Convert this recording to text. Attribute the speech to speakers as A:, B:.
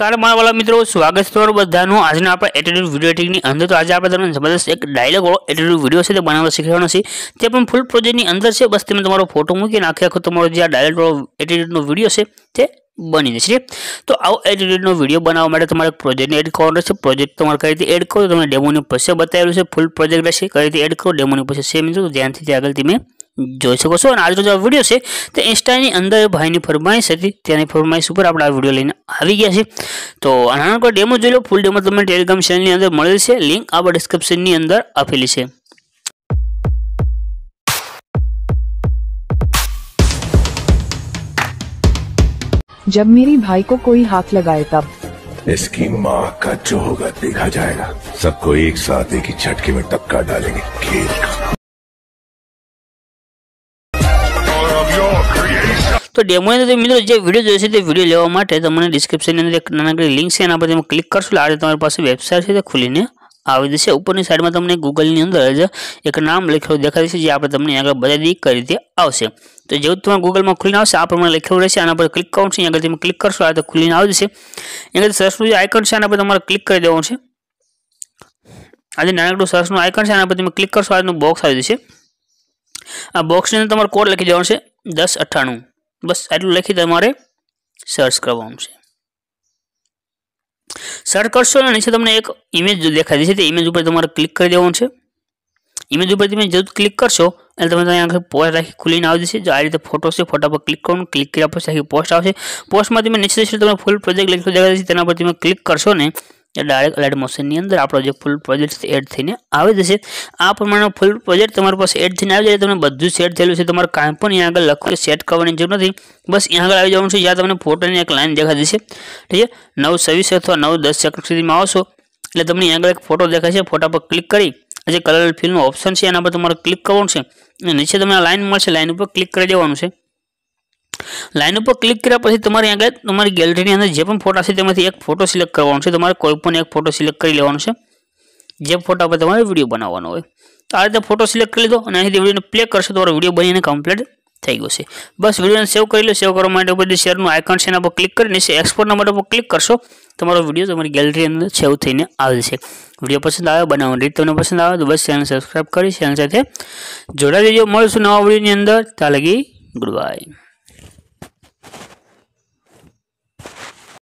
A: કરે માવાલા મિત્રો સ્વાગત છે તમારું બધાનું આજનો આપણે એટીટ્યુડ વિડિયો એડિટિંગ ની અંદર તો આજે આપણે તમને સમજાવશું એક ડાયલોગ વાળો એટીટ્યુડ વિડિયો છે તે બનાવતા શીખવવાનો છે કે આપણે ફૂલ પ્રોજેક્ટ ની અંદર સે બસ તમે તમારો ફોટો મૂકીને આખાખો તમારો જે આ ડાયલોગ વાળો એટીટ્યુડ નો વિડિયો છે તે બની જશે તો આવો એટીટ્યુડ નો વિડિયો બનાવવા માટે તમારે પ્રોજેક્ટ ને એડ કરવો પડશે પ્રોજેક્ટ તમારા ખાલીતે એડ કરો તમને ડેમો ની પછી બતાવ્યું છે ફૂલ પ્રોજેક્ટ રહેશે ખાલીતે એડ કરો ડેમો ની પછી છે મિત્રો જાન સુધી આગળની મે જોઈ શકો છો આજોજો વિડિયો છે તે ઇન્સ્ટાની અંદર ભાઈની પરમાય છે તેથી તેના પરમાય સુપર આપણા વિડિયો લઈને આવી ગયા છે તો આનો કો ડેમો જો લો ફૂલ ડેમો તમને ટેલિગ્રામ ચેનલની અંદર મળશે લિંક આપા ડિસ્ક્રિપ્શનની અંદર આપેલી છે जब मेरी भाई को कोई हाथ लगाए तब इसकी मां का जो होगा देखा जाएगा सबको एक साथ एक ही झटके में टक्का डालेंगे खेल का તો ડેમો હે તો મિત્રો જે વિડિયો જો છે તે વિડિયો લેવા માટે તમને ડિસ્ક્રિપ્શન ની અંદર એક નાનકડી લિંક છે તેના પર તમે ક્લિક કરશો એટલે આ તમારા પાસે વેબસાઈટ ખુલીને આવી જશે ઉપરની સાઈડમાં તમને Google ની અંદર એક નામ લખેલું દેખાશે જે આપણે તમને આગળ બતાવી દીધી કરી થી આવશે તો જે હું તમને Google માં ખુલીને આવશે આ પ્રમાણે લખેલું હશે આના પર ક્લિક કરશો એ આગળ તમે ક્લિક કરશો એટલે ખુલીને આવી જશે એના સરસું જે આઇકન છે તેના પર તમારે ક્લિક કરી દેવાનું છે આ દે નાનકડો સરસનું આઇકન છે તેના પર તમે ક્લિક કરશો આનો બોક્સ આવી જશે આ બોક્સ ની અંદર તમારું કોડ લખી દેવાનું છે 1089 બસ આટલું લખી તમારે સર્ચ કરવાનું છે સર્ચ કરશો ને નીચે તમને એક ઇમેજ દેખાય છે તે ઇમેજ ઉપર તમારે ક્લિક કરી દેવાનું છે ઇમેજ ઉપર તમે જરૂર ક્લિક કરશો એટલે તમે ત્યાં આગળ પોસ્ટ રાખી ખુલીને આવી જશે જો આ રીતે ફોટો છે ફોટા પર ક્લિક કરવાનું ક્લિક કર્યા પછી આખી પોસ્ટ આવશે પોસ્ટમાં તમે નીચે જશો તમે ફૂલ પ્રોજેક્ટ લખેલો દેખાય છે તેના પર તમે ક્લિક કરશો ને એ ડાયરેક્ટ અલેટ મોશન ની અંદર આપણો જે ફૂલ પ્રોજેક્ટ એડ થઈને આવી જશે આ પ્રમાણે ફૂલ પ્રોજેક્ટ તમારા પાસે એડ થઈને આવી જાય એટલે તમે બધું સેટ થયેલું છે તમારું કામ પણ અહીં આગળ લખેલું છે સેટ કરવાની જરૂર નથી બસ અહીં આગળ આવી જવાનું છે જ્યાં તમને ફોટો ની એક લાઈન દેખા દેશે ઠીક છે 9 26 અથવા 9 10 એકક્ષીતિમાં આવશો એટલે તમને અહીં આગળ એક ફોટો દેખાશે ફોટા પર ક્લિક કરી આ જે કલર ફિલ્મ ઓપ્શન છે એના પર તમારે ક્લિક કરવાનું છે અને નીચે તમને લાઈન મળશે લાઈન ઉપર ક્લિક કરી દેવાનું છે लाइन अप पर क्लिक करा પછી તમારે આગળ તમારી ગેલેરી ની અંદર જે પણ ફોટા હશે તેમાંથી એક ફોટો સિલેક્ટ કરવાનો છે તમારે કોઈપણ એક ફોટો સિલેક્ટ કરી લેવાનો છે જે ફોટા પર તમારે વિડિયો બનાવવાનો હોય તો આ રીતે ફોટો સિલેક્ટ કરી લો અને અહીંયાની વિડીયોને પ્લે કરશો તો તમારો વિડિયો બનીને કમ્પ્લીટ થઈ ગયો છે બસ વિડીયોને સેવ કરી લો સેવ કરવા માટે ઉપર જે શેર નું આઇકન છે તેના પર ક્લિક કરીને છે એક્સપોર્ટ ના બટન પર ક્લિક કરશો તમારો વિડિયો તમારી ગેલેરી અંદર સેવ થઈને આવે છે વિડિયો પસંદ આવે બનાવ રીત તમને પસંદ આવે તો બસ ચેનલ સબસ્ક્રાઇબ કરી ચેનલ સાથે જોડાજો મળશે નવા વિડિયો ની અંદર ચાલેગી ગુડબાય